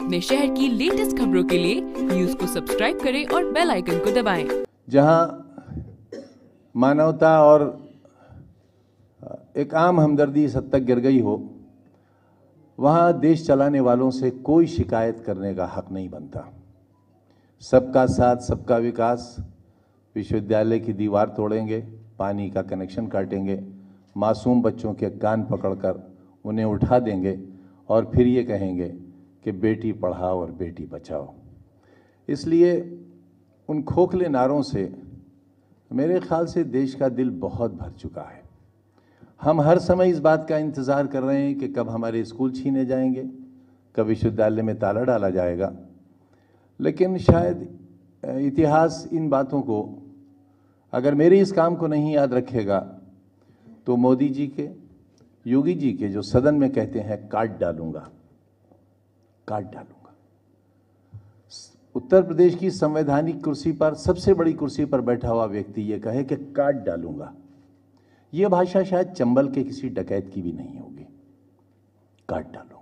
अपने शहर की लेटेस्ट खबरों के लिए न्यूज को सब्सक्राइब करें और बेल आइकन को दबाएं। जहां मानवता और एक आम हमदर्दी इस हद तक गिर गई हो वहां देश चलाने वालों से कोई शिकायत करने का हक नहीं बनता सबका साथ सबका विकास विश्वविद्यालय की दीवार तोड़ेंगे पानी का कनेक्शन काटेंगे मासूम बच्चों के कान पकड़कर उन्हें उठा देंगे और फिर ये कहेंगे कि बेटी पढ़ाओ और बेटी बचाओ इसलिए उन खोखले नारों से मेरे ख्याल से देश का दिल बहुत भर चुका है हम हर समय इस बात का इंतज़ार कर रहे हैं कि कब हमारे स्कूल छीने जाएंगे कब विश्वविद्यालय में ताला डाला जाएगा लेकिन शायद इतिहास इन बातों को अगर मेरे इस काम को नहीं याद रखेगा तो मोदी जी के योगी जी के जो सदन में कहते हैं काट डालूंगा काट डालूंगा उत्तर प्रदेश की संवैधानिक कुर्सी पर सबसे बड़ी कुर्सी पर बैठा हुआ व्यक्ति यह कहे कि काट डालूंगा यह भाषा शायद चंबल के किसी डकैत की भी नहीं होगी काट डालूंगा